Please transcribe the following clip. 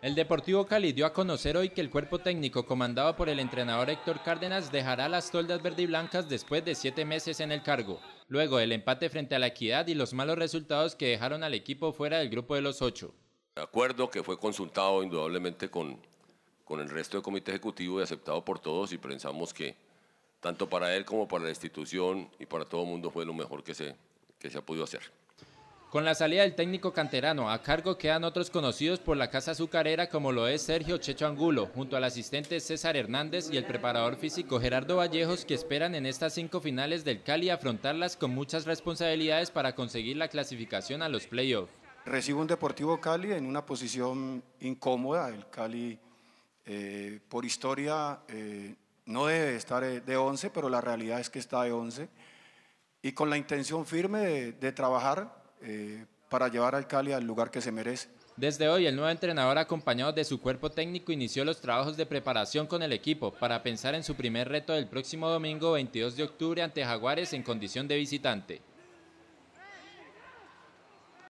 El Deportivo Cali dio a conocer hoy que el cuerpo técnico comandado por el entrenador Héctor Cárdenas dejará las toldas verde y blancas después de siete meses en el cargo, luego del empate frente a la equidad y los malos resultados que dejaron al equipo fuera del grupo de los ocho. De acuerdo que fue consultado indudablemente con, con el resto del comité ejecutivo y aceptado por todos y pensamos que tanto para él como para la institución y para todo el mundo fue lo mejor que se, que se ha podido hacer. Con la salida del técnico canterano, a cargo quedan otros conocidos por la casa azucarera como lo es Sergio Checho Angulo, junto al asistente César Hernández y el preparador físico Gerardo Vallejos que esperan en estas cinco finales del Cali afrontarlas con muchas responsabilidades para conseguir la clasificación a los playoffs. Recibo un Deportivo Cali en una posición incómoda, el Cali eh, por historia eh, no debe estar eh, de 11, pero la realidad es que está de 11 y con la intención firme de trabajar eh, para llevar al Cali al lugar que se merece. Desde hoy, el nuevo entrenador, acompañado de su cuerpo técnico, inició los trabajos de preparación con el equipo para pensar en su primer reto del próximo domingo 22 de octubre ante Jaguares en condición de visitante.